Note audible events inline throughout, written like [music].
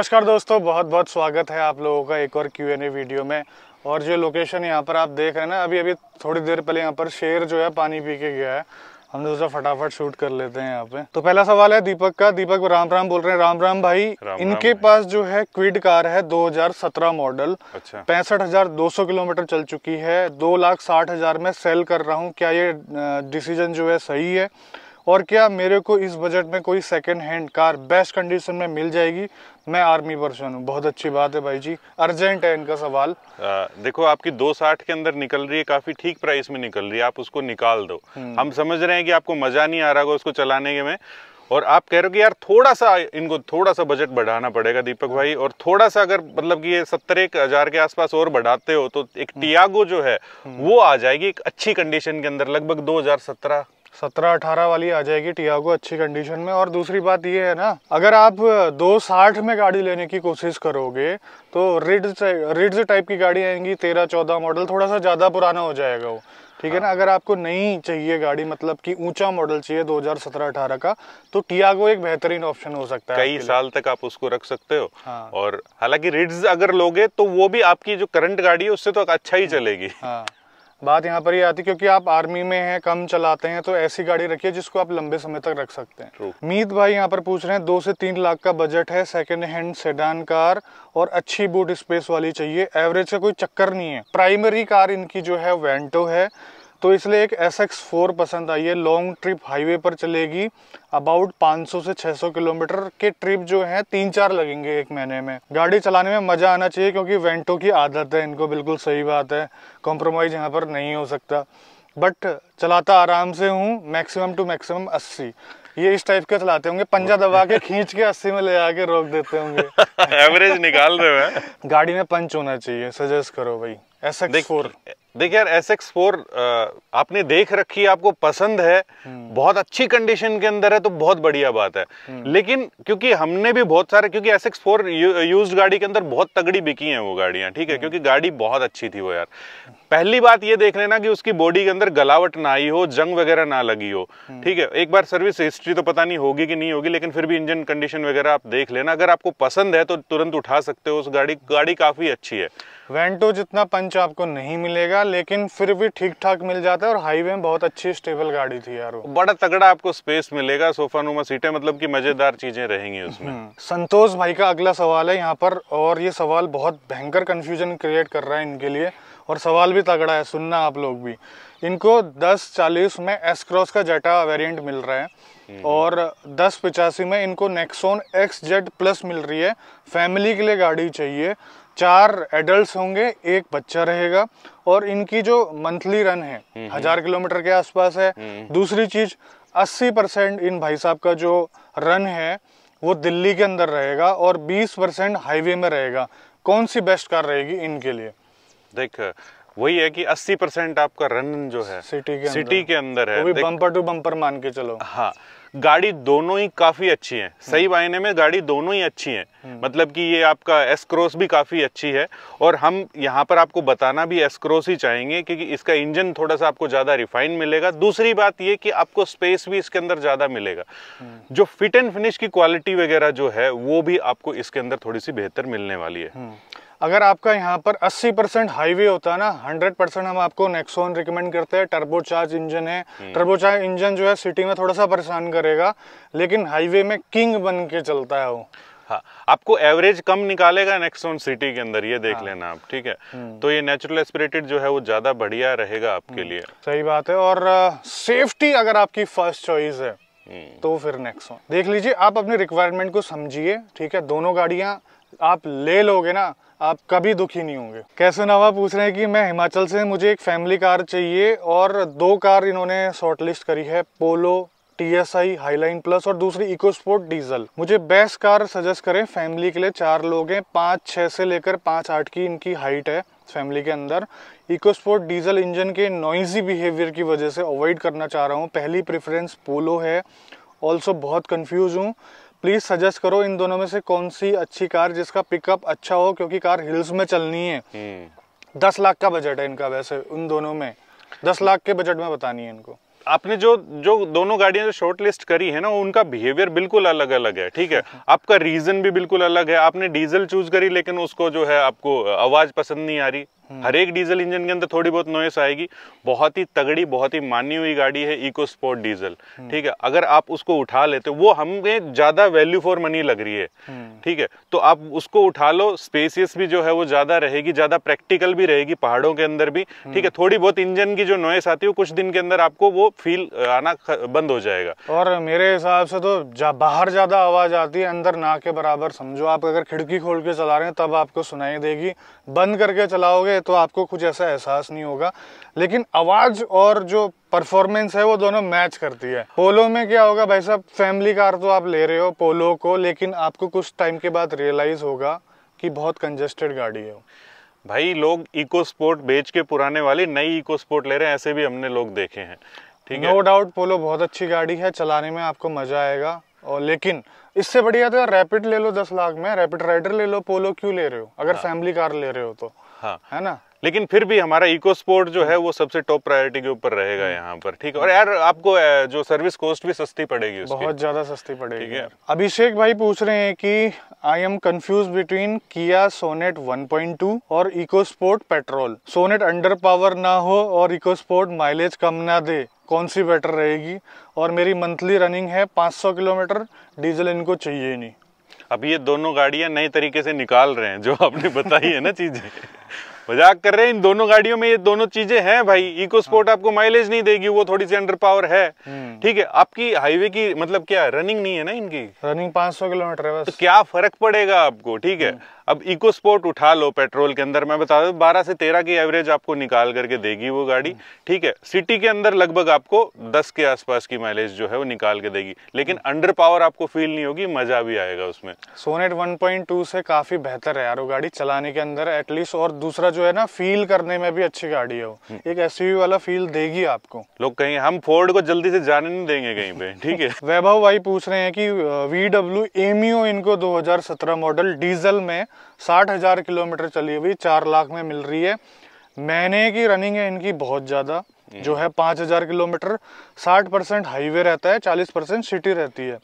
नमस्कार दोस्तों बहुत बहुत स्वागत है आप लोगों का एक और क्यू एन ए वीडियो में और जो लोकेशन यहाँ पर आप देख रहे हैं ना अभी अभी थोड़ी देर पहले यहाँ पर शेर जो है पानी पी के गया है हम दूसरा फटाफट शूट कर लेते हैं यहाँ पे तो पहला सवाल है दीपक का दीपक राम राम बोल रहे हैं राम राम भाई राम इनके राम पास जो है क्विड कार है 2017 मॉडल अच्छा। पैंसठ हजार दो सौ किलोमीटर चल चुकी है दो लाख साठ हजार में सेल कर रहा हूँ क्या ये डिसीजन जो है सही है और क्या मेरे को इस बजट में कोई second hand car best condition में मिल जाएगी मैं आर्मी पर्सन हूँ बहुत अच्छी बात है भाई जी अर्जेंट है इनका सवाल आ, देखो आपकी दो साठ के अंदर निकल रही है काफी ठीक प्राइस में निकल रही है आप उसको निकाल दो हम्म। हम समझ रहे हैं कि आपको मजा नहीं आ रहा होगा उसको चलाने के में और आप कह रहे हो कि यार थोड़ा सा इनको थोड़ा सा बजट बढ़ाना पड़ेगा दीपक भाई और थोड़ा सा अगर मतलब कि ये सत्तर एक हजार के आसपास और बढ़ाते हो तो एक टियागो हम्म। जो है हम्म। वो आ जाएगी एक अच्छी कंडीशन के अंदर लगभग दो हजार सत्रह सत्रह अठारह वाली आ जाएगी टियागो अच्छी कंडीशन में और दूसरी बात ये है ना अगर आप दो साठ में गाड़ी लेने की कोशिश करोगे तो रिड्स रिड्स टाइप की गाड़ी आएंगी तेरह चौदह मॉडल थोड़ा सा ज़्यादा पुराना हो जाएगा वो ठीक है ना हाँ। अगर आपको नई चाहिए गाड़ी मतलब कि ऊंचा मॉडल चाहिए 2017-18 का तो टियागो एक बेहतरीन ऑप्शन हो सकता है कई साल तक आप उसको रख सकते हो हाँ। और हालांकि रिड्स अगर लोगे तो वो भी आपकी जो करंट गाड़ी है उससे तो अच्छा ही हाँ। चलेगी हाँ। बात यहाँ पर ही आती क्योंकि आप आर्मी में हैं कम चलाते हैं तो ऐसी गाड़ी रखिए जिसको आप लंबे समय तक रख सकते हैं मीत भाई यहाँ पर पूछ रहे हैं दो से तीन लाख का बजट है सेकेंड हैंड सेडान कार और अच्छी बूट स्पेस वाली चाहिए एवरेज का कोई चक्कर नहीं है प्राइमरी कार इनकी जो है वेंटो है तो इसलिए एक एस एक्स फोर पसंद आई है लॉन्ग ट्रिप हाईवे पर चलेगी अबाउट 500 से 600 किलोमीटर के ट्रिप जो है तीन चार लगेंगे एक महीने में गाड़ी चलाने में मज़ा आना चाहिए क्योंकि वेंटो की आदत है इनको बिल्कुल सही बात है कॉम्प्रोमाइज़ यहाँ पर नहीं हो सकता बट चलाता आराम से हूँ मैक्सिमम टू मैक्सिमम अस्सी ये इस टाइप के चलाते होंगे पंजा [laughs] दबा के खींच के अस्सी में ले आके रोक देते होंगे एवरेज [laughs] निकाल रहे हो गाड़ी में पंच होना चाहिए सजेस्ट करो भाई देखिए यार एस एक्स फोर आपने देख रखी है आपको पसंद है हम्म। बहुत अच्छी कंडीशन के अंदर है तो बहुत बढ़िया बात है हम्म। लेकिन क्योंकि हमने भी बहुत सारे क्योंकि एस एक्स फोर यूज गाड़ी के अंदर बहुत तगड़ी बिकी हैं वो गाड़ियां ठीक है हम्म। क्योंकि गाड़ी बहुत अच्छी थी वो यार पहली बात ये देख लेना कि उसकी बॉडी के अंदर गलावट ना आई हो जंग वगैरह ना लगी हो ठीक है एक बार सर्विस हिस्ट्री तो पता नहीं होगी कि नहीं होगी लेकिन फिर भी इंजन कंडीशन वगैरह आप देख लेना अगर आपको पसंद है तो तुरंत उठा सकते हो उस गाड़ी गाड़ी काफी अच्छी है वेंटो जितना पंच आपको नहीं मिलेगा लेकिन फिर भी ठीक ठाक मिल जाता है और हाईवे में बहुत अच्छी स्टेबल गाड़ी थी यार वो बड़ा तगड़ा आपको स्पेस मिलेगा सोफा नुमा सीटें मतलब कि मजेदार चीजें रहेंगी उसमें हम्म, संतोष भाई का अगला सवाल है यहाँ पर और ये सवाल बहुत भयंकर कंफ्यूजन क्रिएट कर रहा है इनके लिए और सवाल भी तगड़ा है सुनना आप लोग भी इनको दस चालीस में एस क्रॉस का जेटा वेरियंट मिल रहा है हम्म। और दस पिचासी में इनको नेक्सोन एक्स जेड प्लस मिल रही है फैमिली के लिए गाड़ी चाहिए चार एडल्ट होंगे एक बच्चा रहेगा और इनकी जो मंथली रन है हम्म, हम्म। हजार किलोमीटर के आसपास है हम्म, दूसरी चीज 80 परसेंट इन भाई साहब का जो रन है वो दिल्ली के अंदर रहेगा और 20 परसेंट हाईवे में रहेगा कौन सी बेस्ट कार रहेगी इनके लिए देख वही है कि 80 परसेंट आपका रन जो है सिटी के सिटी के अंदर है बम्पर टू बम्पर मान के चलो हाँ गाड़ी दोनों ही काफ़ी अच्छी है सही हम्म। मायने में गाड़ी दोनों ही अच्छी है हम्म। मतलब कि ये आपका एसक्रोस भी काफ़ी अच्छी है और हम यहाँ पर आपको बताना भी एसक्रोस ही चाहेंगे क्योंकि इसका इंजन थोड़ा सा आपको ज़्यादा रिफाइन मिलेगा दूसरी बात ये कि आपको स्पेस भी इसके अंदर ज़्यादा मिलेगा हम्म। जो फिट एंड फिनिश की क्वालिटी वगैरह जो है वो भी आपको इसके अंदर थोड़ी सी बेहतर मिलने वाली है अगर आपका यहाँ पर 80 परसेंट हाईवे होता है ना 100 परसेंट हम आपको नेक्सोन रिकमेंड करते हैं टर्बोचार्ज इंजन है टर्बोचार्ज हम्म। इंजन जो है सिटी में थोड़ा सा परेशान करेगा लेकिन हाईवे में किंग बन के चलता है वो हाँ आपको एवरेज कम निकालेगा नेक्सोन सिटी के अंदर ये देख हाँ। लेना आप ठीक है हम्म। तो ये नेचुरल एस्पिरेटेड जो है वो ज़्यादा बढ़िया रहेगा आपके हम्म। लिए सही बात है और सेफ्टी अगर आपकी फर्स्ट चॉइस है तो फिर नेक्सोन देख लीजिए आप अपने रिक्वायरमेंट को समझिए ठीक है दोनों गाड़ियाँ आप ले लोगे ना आप कभी दुखी नहीं होंगे कैसे नवा पूछ रहे हैं कि मैं हिमाचल से मुझे एक फैमिली कार चाहिए और दो कार इन्होंने शॉर्ट लिस्ट करी है Polo T S I highline plus और दूसरी इको स्पोर्ट डीजल मुझे बेस्ट कार सजेस्ट करें फैमिली के लिए चार लोग हैं पाँच छः से लेकर पाँच आठ की इनकी हाइट है फैमिली के अंदर इको स्पोर्ट डीजल इंजन के नॉइजी बिहेवियर की वजह से अवॉइड करना चाह रहा हूँ पहली प्रेफरेंस पोलो है ऑल्सो बहुत कन्फ्यूज़ हूँ प्लीज़ सजेस्ट करो इन दोनों में से कौन सी अच्छी कार जिसका पिकअप अच्छा हो क्योंकि कार हिल्स में चलनी है हम्म। दस लाख का बजट है इनका वैसे उन दोनों में दस लाख के बजट में बतानी है इनको आपने जो जो दोनों गाड़ियां जो शॉर्ट लिस्ट करी है ना उनका बिहेवियर बिल्कुल अलग अलग है ठीक है [laughs] आपका रीजन भी बिल्कुल अलग है आपने डीजल चूज करी लेकिन उसको जो है आपको आवाज पसंद नहीं आ रही हम्म। हर एक डीजल इंजन के अंदर थोड़ी बहुत नॉइस आएगी बहुत ही तगड़ी बहुत ही मानी हुई गाड़ी है इको स्पोर्ट डीजल हम्म। ठीक है अगर आप उसको उठा लेते वो हमें ज्यादा वैल्यू फॉर मनी लग रही है हम्म। ठीक है तो आप उसको उठा लो स्पेसियस भी जो है वो ज्यादा रहेगी ज्यादा प्रैक्टिकल भी रहेगी पहाड़ों के अंदर भी ठीक है थोड़ी बहुत इंजन की जो नॉइस आती है कुछ दिन के अंदर आपको वो फील आना बंद हो जाएगा और मेरे हिसाब से तो बाहर ज्यादा आवाज आती है अंदर ना के बराबर समझो आप अगर खिड़की खोल के चला रहे हैं तब आपको सुनाई देगी बंद करके चलाओगे तो आपको कुछ ऐसा एहसास नहीं होगा लेकिन आवाज़ और जो परफॉर्मेंस है वो दोनों मैच करती है पोलो में क्या होगा भाई साहब फैमिली कार तो आप ले रहे हो पोलो को लेकिन आपको कुछ टाइम के बाद रियलाइज़ होगा कि बहुत कंजेस्टेड गाड़ी है भाई लोग इको स्पोर्ट बेच के पुराने वाली नई इको स्पोर्ट ले रहे हैं ऐसे भी हमने लोग देखे हैं ठीक है नो डाउट पोलो बहुत अच्छी गाड़ी है चलाने में आपको मज़ा आएगा और लेकिन इससे बढ़िया तो यार रैपिड ले लो दस लाख में रैपिड राइडर ले लो पोलो क्यों ले रहे हो अगर हाँ। फैमिली कार ले रहे हो तो हाँ। है ना लेकिन फिर भी हमारा इको स्पोर्ट जो है वो सबसे टॉप प्रायोरिटी के ऊपर रहेगा हम्म। यहाँ पर ठीक है और यार आपको जो सर्विस कॉस्ट भी सस्ती पड़ेगी उसकी। बहुत ज्यादा सस्ती पड़ेगी ठीक है अभिषेक भाई पूछ रहे हैं कि I am confuse between Kia Sonet 1.2 और EcoSport petrol Sonet under power ना हो और इको स्पोर्ट माइलेज कम ना दे कौन सी बेटर रहेगी और मेरी मंथली रनिंग है पाँच किलोमीटर डीजल इनको चाहिए नहीं अब ये दोनों गाड़ियां नए तरीके से निकाल रहे हैं जो आपने बताई है ना चीजें [laughs] मजाक कर रहे हैं इन दोनों गाड़ियों में ये दोनों चीजें हैं भाई इको हम्म। स्पोर्ट हाँ। आपको माइलेज नहीं देगी वो थोड़ी सी अंडर पावर है हम्म। ठीक है आपकी हाईवे की मतलब क्या रनिंग नहीं है ना इनकी रनिंग 500 किलोमीटर है बस तो क्या फर्क पड़ेगा आपको ठीक है हम्म। अब इको स्पोर्ट उठा लो पेट्रोल के अंदर मैं बता दू बारह से तेरह की एवरेज आपको निकाल करके देगी वो गाड़ी ठीक है सिटी के अंदर लगभग आपको दस के आसपास की माइलेज जो है वो निकाल के देगी लेकिन अंडर पावर आपको फील नहीं होगी मजा भी आएगा उसमें सोनेट वन से काफी बेहतर है यार वो गाड़ी चलाने के अंदर एटलीस्ट और दूसरा जो जो है ना फील करने में भी अच्छी गाड़ी है वो एक एसयूवी वाला फील देगी आपको लोग कहीं हम फोर्ड को जल्दी से जाने नहीं देंगे कहीं पे ठीक है [laughs] वैभव भाई पूछ रहे हैं कि वी डब्ल्यू एमियो इनको 2017 मॉडल डीजल में साठ हजार किलोमीटर चली हुई चार लाख में मिल रही है महीने की रनिंग है इनकी बहुत ज़्यादा जो हम्म। है पांच हज़ार किलोमीटर साठ परसेंट हाईवे रहता है चालीस परसेंट सिटी रहती है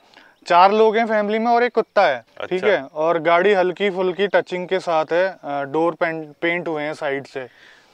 चार लोग हैं फैमिली में और एक कुत्ता है अच्छा। ठीक है और गाड़ी हल्की फुल्की टचिंग के साथ है डोर पेंट हुए हैं साइड से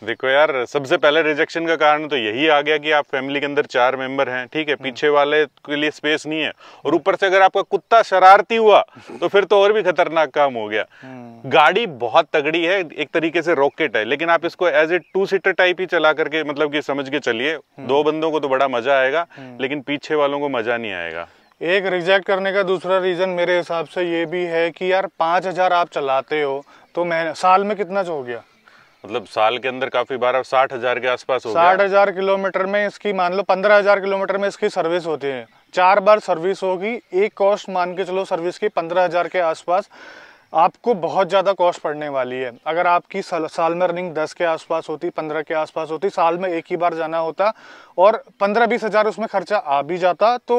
देखो यार सबसे पहले रिजेक्शन का कारण तो यही आ गया कि आप फैमिली के अंदर चार मेंबर हैं ठीक है हम्म। पीछे वाले के लिए स्पेस नहीं है और ऊपर से अगर आपका कुत्ता शरारती हुआ तो फिर तो और भी खतरनाक काम हो गया हम्म। गाड़ी बहुत तगड़ी है एक तरीके से रॉकेट है लेकिन आप इसको as a two seater type ही चला करके मतलब कि समझ के चलिए हम्म। दो बंदों को तो बड़ा मजा आएगा लेकिन पीछे वालों को मजा नहीं आएगा एक रिजेक्ट करने का दूसरा रीज़न मेरे हिसाब से ये भी है कि यार पाँच हज़ार आप चलाते हो तो मैं साल में कितना हो गया मतलब साल के अंदर काफ़ी बार साठ हज़ार के आसपास हो साठ हज़ार किलोमीटर में इसकी मान लो पंद्रह हज़ार किलोमीटर में इसकी सर्विस होती है चार बार सर्विस होगी एक कॉस्ट मान के चलो सर्विस की पंद्रह हज़ार के आसपास आपको बहुत ज़्यादा कॉस्ट पड़ने वाली है अगर आपकी साल, साल में रनिंग 10 के आसपास होती 15 के आसपास होती साल में एक ही बार जाना होता और 15 बीस हज़ार उसमें खर्चा आ भी जाता तो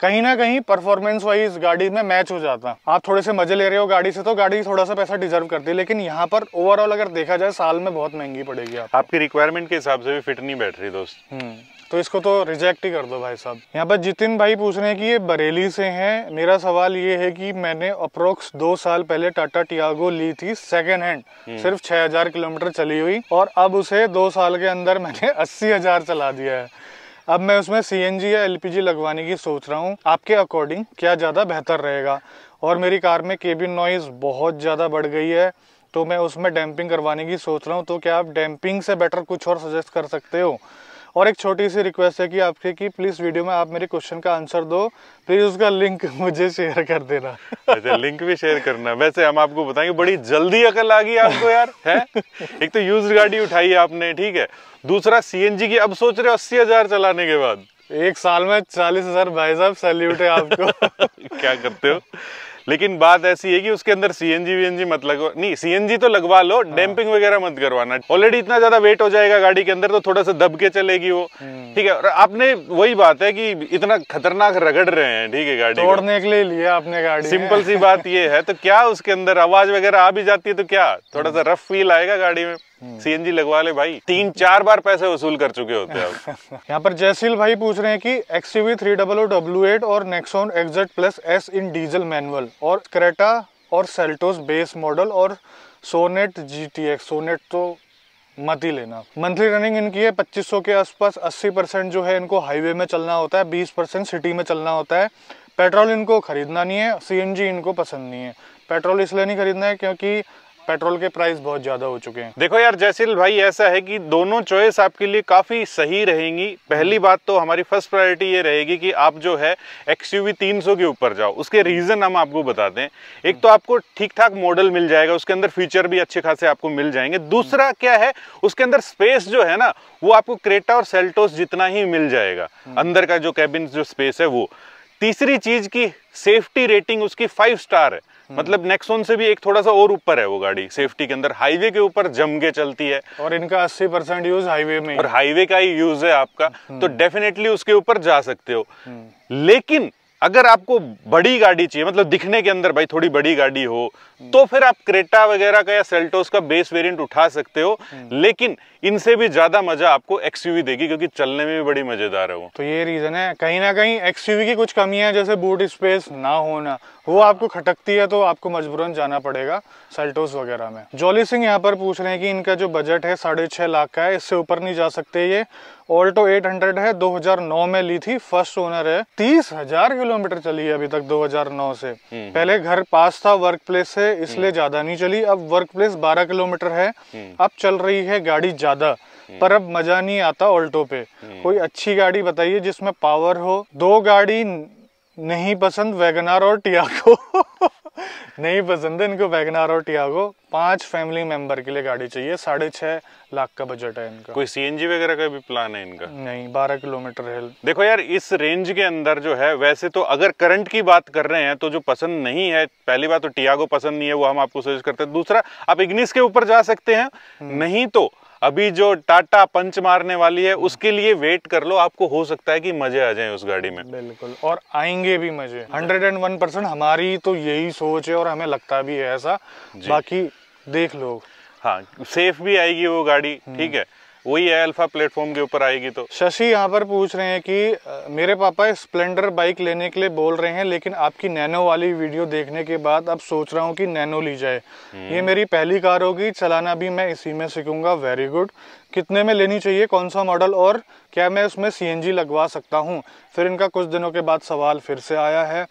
कहीं ना कहीं परफॉर्मेंस वाइज गाड़ी में मैच हो जाता आप थोड़े से मज़े ले रहे हो गाड़ी से तो गाड़ी थोड़ा सा पैसा डिजर्व करती है लेकिन यहाँ पर ओवरऑल अगर देखा जाए साल में बहुत महंगी पड़ेगी आपकी रिक्वायरमेंट के हिसाब से भी फिट नहीं बैठ रही दोस्त हम्म। तो इसको तो रिजेक्ट ही कर दो भाई साहब यहाँ पर जितिन भाई पूछ रहे हैं कि ये बरेली से हैं मेरा सवाल ये है कि मैंने अप्रोक्स दो साल पहले टाटा टियागो ली थी सेकेंड हैंड हम्म। सिर्फ 6000 किलोमीटर चली हुई और अब उसे दो साल के अंदर मैंने [laughs] अस्सी हजार चला दिया है अब मैं उसमें सी या एल लगवाने की सोच रहा हूँ आपके अकॉर्डिंग क्या ज़्यादा बेहतर रहेगा और मेरी कार में केबिन नॉइज़ बहुत ज़्यादा बढ़ गई है तो मैं उसमें डैम्पिंग करवाने की सोच रहा हूँ तो क्या आप डैम्पिंग से बेटर कुछ और सजेस्ट कर सकते हो और एक छोटी सी रिक्वेस्ट है कि आपके कि प्लीज़ वीडियो में आप मेरे क्वेश्चन का आंसर दो प्लीज़ उसका लिंक [laughs] मुझे शेयर कर देना वैसे लिंक भी शेयर करना वैसे हम आपको बताएंगे बड़ी जल्दी अकल आ गई आपको यार है एक तो यूज गाड़ी उठाई आपने ठीक है दूसरा सी की अब सोच रहे हो अस्सी चलाने के बाद एक साल में चालीस हजार भाई साहब सैल्यूट है आपको [laughs] क्या करते हो लेकिन बात ऐसी है कि उसके अंदर सी एन जी मत लगो नहीं सी तो लगवा लो डैम्पिंग हाँ। वगैरह मत करवाना ऑलरेडी इतना ज्यादा वेट हो जाएगा गाड़ी के अंदर तो थोड़ा सा दबके चलेगी वो हम्म। ठीक है और आपने वही बात है कि इतना खतरनाक रगड़ रहे हैं ठीक है गाड़ी तोड़ने के लिए लिया आपने गाड़ी सिंपल सी बात ये है तो क्या उसके अंदर आवाज वगैरह आ भी जाती है तो क्या थोड़ा सा रफ हम्म। फील आएगा गाड़ी में हम्म। सीएनजी लगवा ले भाई तीन चार बार पैसे वसूल कर चुके होते हैं [laughs] यहाँ पर जयसिल भाई पूछ रहे हैं कि XUV three double O W eight और Nexon XZ plus S in diesel manual और क्रेटा और सेल्टोस बेस मॉडल और Sonet G T X Sonet तो मत ही लेना मंथली रनिंग इनकी है 2500 के आसपास 80 परसेंट जो है इनको हाईवे में चलना होता है 20 परसेंट सिटी में चलना होता है पेट्रोल इनको खरीदना नहीं है सीएनजी इनको पसंद नहीं है पेट्रोल इसलिए नहीं खरीदना है क्योंकि पेट्रोल के प्राइस बहुत ज्यादा हो चुके हैं देखो यार जयसिल भाई ऐसा है कि दोनों चॉइस आपके लिए काफी सही रहेंगी पहली बात तो हमारी फर्स्ट प्रायोरिटी ये रहेगी कि आप जो है एक्स यू के ऊपर जाओ उसके रीजन हम आपको बताते हैं एक तो आपको ठीक ठाक मॉडल मिल जाएगा उसके अंदर फीचर भी अच्छे खासे आपको मिल जाएंगे दूसरा क्या है उसके अंदर स्पेस जो है ना वो आपको क्रेटा और सेल्टोस जितना ही मिल जाएगा हम्म। अंदर का जो कैबिन जो स्पेस है वो तीसरी चीज की सेफ्टी रेटिंग उसकी फाइव स्टार है हम्म। मतलब नेक्सोन से भी एक थोड़ा सा और ऊपर है वो गाड़ी सेफ्टी के अंदर हाईवे के ऊपर जम के चलती है और इनका 80 परसेंट यूज हाईवे में और हाईवे का ही यूज है आपका हम्म। तो डेफिनेटली उसके ऊपर जा सकते हो हम्म। लेकिन अगर आपको बड़ी गाड़ी चाहिए मतलब दिखने के अंदर भाई थोड़ी बड़ी गाड़ी हो तो फिर आप क्रेटा वगैरह का या सेल्टोस का बेस वेरिएंट उठा सकते हो हम्म। लेकिन इनसे भी ज्यादा मजा आपको एक्सयूवी देगी क्योंकि चलने में भी बड़ी मजेदार है वो तो ये रीजन है कहीं ना कहीं एक्सयूवी की कुछ कमियां जैसे बूट स्पेस ना होना वो हाँ। आपको खटकती है तो आपको मजबूरन जाना पड़ेगा सेल्टोस वगैरह में जॉली सिंह यहाँ पर पूछ रहे हैं कि इनका जो बजट है साढ़े लाख का है इससे ऊपर नहीं जा सकते ये ऑल्टो 800 है 2009 में ली थी फर्स्ट ओनर है तीस हजार किलोमीटर चली है अभी तक 2009 से हम्म, हम्म। पहले घर पास था वर्क प्लेस से इसलिए हम्म। ज्यादा नहीं चली अब वर्क प्लेस बारह किलोमीटर है अब चल रही है गाड़ी ज्यादा पर अब मजा नहीं आता ऑल्टो पे कोई अच्छी गाड़ी बताइए जिसमें पावर हो दो गाड़ी नहीं पसंद वैगनार और टियागो [laughs] नहीं पसंद है इनको वैगनार और टियागो पांच फैमिली मेंबर के लिए गाड़ी चाहिए साढ़े छह लाख का बजट है इनका कोई सीएनजी वगैरह का भी प्लान है इनका नहीं बारह किलोमीटर है देखो यार इस रेंज के अंदर जो है वैसे तो अगर करंट की बात कर रहे हैं तो जो पसंद नहीं है पहली बात तो टियागो पसंद नहीं है वो हम आपको सजेस्ट करते हैं दूसरा आप इग्निस के ऊपर जा सकते हैं हम्म। नहीं तो अभी जो टाटा पंच मारने वाली है उसके लिए वेट कर लो आपको हो सकता है कि मजे आ जाए उस गाड़ी में बिल्कुल और आएंगे भी मजे हंड्रेड एंड वन परसेंट हमारी तो यही सोच है और हमें लगता भी है ऐसा बाकी देख लो हाँ सेफ भी आएगी वो गाड़ी हम्म। ठीक है वही है अल्फा प्लेटफॉर्म के ऊपर आएगी तो शशि यहाँ पर पूछ रहे हैं कि मेरे पापा स्प्लेंडर बाइक लेने के लिए बोल रहे हैं लेकिन आपकी नैनो वाली वीडियो देखने के बाद अब सोच रहा हूँ कि नैनो ली जाए हम्म। ये मेरी पहली कार होगी चलाना भी मैं इसी में सीखूंगा वेरी गुड कितने में लेनी चाहिए कौन सा मॉडल और क्या मैं उसमें सी लगवा सकता हूँ फिर इनका कुछ दिनों के बाद सवाल फिर से आया है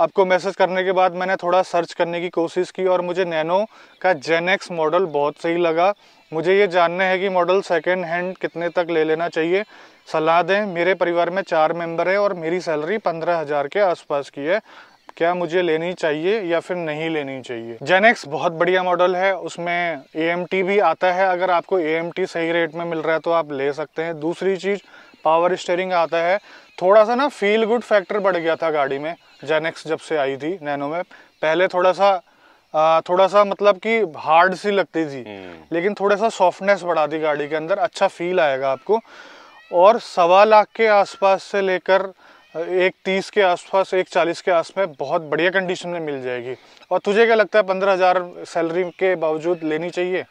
आपको मैसेज करने के बाद मैंने थोड़ा सर्च करने की कोशिश की और मुझे नैनो का जेनेक्स मॉडल बहुत सही लगा मुझे ये जानना है कि मॉडल सेकेंड हैंड कितने तक ले लेना चाहिए सलाह दें मेरे परिवार में चार मेंबर हैं और मेरी सैलरी पंद्रह हज़ार के आसपास की है क्या मुझे लेनी चाहिए या फिर नहीं लेनी चाहिए जेनेक्स बहुत बढ़िया मॉडल है उसमें ए भी आता है अगर आपको ए सही रेट में मिल रहा है तो आप ले सकते हैं दूसरी चीज़ पावर स्टेयरिंग आता है थोड़ा सा ना फील गुड फैक्टर बढ़ गया था गाड़ी में जेनेक्स जब से आई थी नैनो में पहले थोड़ा सा थोड़ा सा मतलब कि हार्ड सी लगती थी हम्म। लेकिन थोड़ा सा सॉफ्टनेस बढ़ा दी गाड़ी के अंदर अच्छा फील आएगा आपको और सवा लाख के आसपास से लेकर एक तीस के आसपास एक चालीस के आस में बहुत बढ़िया कंडीशन में मिल जाएगी और तुझे क्या लगता है पंद्रह हज़ार सैलरी के बावजूद लेनी चाहिए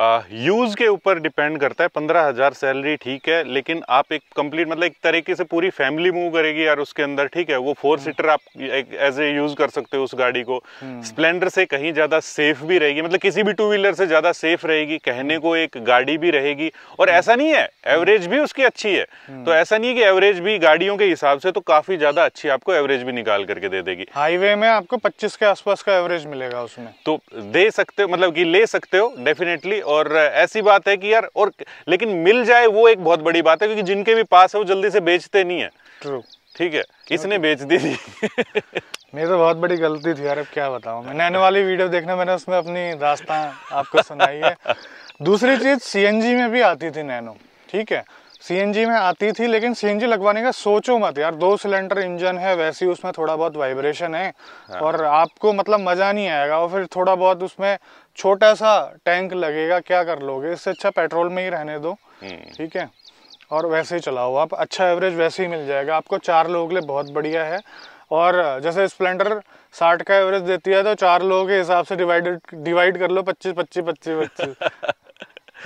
यूज़ के ऊपर डिपेंड करता है पंद्रह हज़ार सैलरी ठीक है लेकिन आप एक कंप्लीट मतलब एक तरीके से पूरी फैमिली मूव करेगी यार उसके अंदर ठीक है वो फोर सीटर हम्म। आप एज ए यूज़ कर सकते हो उस गाड़ी को स्प्लेंडर हम्म। से कहीं ज़्यादा सेफ भी रहेगी मतलब किसी भी टू व्हीलर से ज़्यादा सेफ रहेगी कहने को एक गाड़ी भी रहेगी और हम्म। ऐसा नहीं है एवरेज भी उसकी अच्छी है तो ऐसा नहीं है कि एवरेज भी गाड़ियों के हिसाब से तो काफ़ी ज़्यादा अच्छी आपको एवरेज भी निकाल करके दे देगी हाईवे में आपको पच्चीस के आसपास का एवरेज मिलेगा उसमें तो दे सकते हो मतलब कि ले सकते हो डेफिनेटली और ऐसी बात है कि यार और लेकिन मिल जाए वो एक बहुत बड़ी बात है क्योंकि जिनके भी पास है वो जल्दी से बेचते नहीं है ट्रू ठीक है इसने बेच दी थी [laughs] मेरी तो बहुत बड़ी गलती थी यार अब क्या बताऊँ मैंने आने वाली वीडियो देखना मैंने उसमें अपनी दास्तां आपको सुनाई है [laughs] दूसरी चीज़ सीएनजी में भी आती थी नैनो ठीक है सीएनजी में आती थी लेकिन सीएनजी लगवाने का सोचो मत यार दो सिलेंडर इंजन है वैसे ही उसमें थोड़ा बहुत वाइब्रेशन है हाँ। और आपको मतलब मज़ा नहीं आएगा और फिर थोड़ा बहुत उसमें छोटा सा टैंक लगेगा क्या कर लोगे इससे अच्छा पेट्रोल में ही रहने दो हम्म। ठीक है और वैसे ही चलाओ आप अच्छा एवरेज वैसे ही मिल जाएगा आपको चार लोगों के लिए बहुत बढ़िया है और जैसे स्प्लेंडर साठ का एवरेज देती है तो चार लोगों के हिसाब से डिवाइडेड डिवाइड कर लो पच्चीस पच्चीस पच्चीस पच्चीस [laughs]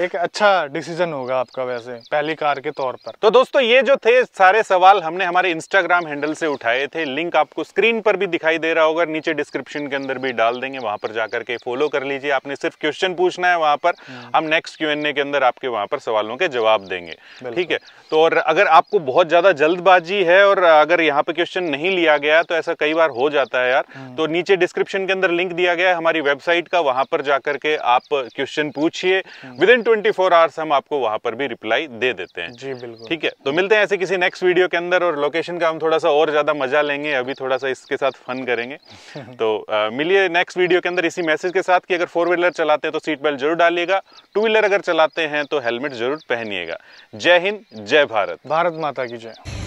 एक अच्छा डिसीजन होगा आपका वैसे पहली कार के तौर पर तो दोस्तों ये जो थे सारे सवाल हमने हमारे इंस्टाग्राम हैंडल से उठाए थे लिंक आपको स्क्रीन पर भी दिखाई दे रहा होगा नीचे डिस्क्रिप्शन के अंदर भी डाल देंगे वहां पर जाकर के फॉलो कर लीजिए आपने सिर्फ क्वेश्चन पूछना है वहां पर हम्म। हम नेक्स्ट क्यू के अंदर आपके वहां पर सवालों के जवाब देंगे ठीक है तो और अगर आपको बहुत ज्यादा जल्दबाजी है और अगर यहाँ पे क्वेश्चन नहीं लिया गया तो ऐसा कई बार हो जाता है यार हम्म। तो नीचे डिस्क्रिप्शन के अंदर लिंक दिया गया है हमारी वेबसाइट का वहां पर जाकर के आप क्वेश्चन पूछिए with hmm. In twenty four hours हम आपको वहां पर भी रिप्लाई दे देते हैं जी बिल्कुल ठीक है तो मिलते हैं ऐसे किसी नेक्स्ट वीडियो के अंदर और लोकेशन का हम थोड़ा सा और ज्यादा मजा लेंगे अभी थोड़ा सा इसके साथ फन करेंगे [laughs] तो मिलिए नेक्स्ट वीडियो के अंदर इसी मैसेज के साथ कि अगर फोर व्हीलर चलाते हैं तो सीट बेल्ट जरूर डालिएगा टू व्हीलर अगर चलाते हैं तो हेलमेट जरूर पहनिएगा जय हिंद जय भारत भारत माता की जय